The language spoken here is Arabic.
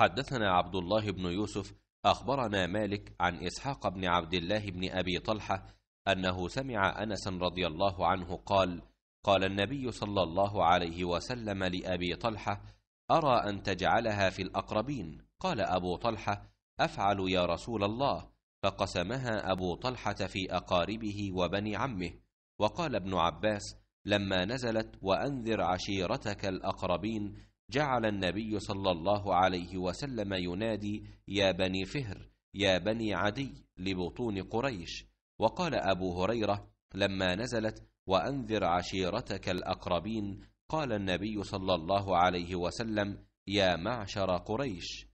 حدثنا عبد الله بن يوسف أخبرنا مالك عن إسحاق بن عبد الله بن أبي طلحة أنه سمع انسا رضي الله عنه قال قال النبي صلى الله عليه وسلم لأبي طلحة أرى أن تجعلها في الأقربين قال أبو طلحة أفعل يا رسول الله فقسمها أبو طلحة في أقاربه وبني عمه وقال ابن عباس لما نزلت وأنذر عشيرتك الأقربين جعل النبي صلى الله عليه وسلم ينادي يا بني فهر يا بني عدي لبطون قريش وقال ابو هريره لما نزلت وانذر عشيرتك الاقربين قال النبي صلى الله عليه وسلم يا معشر قريش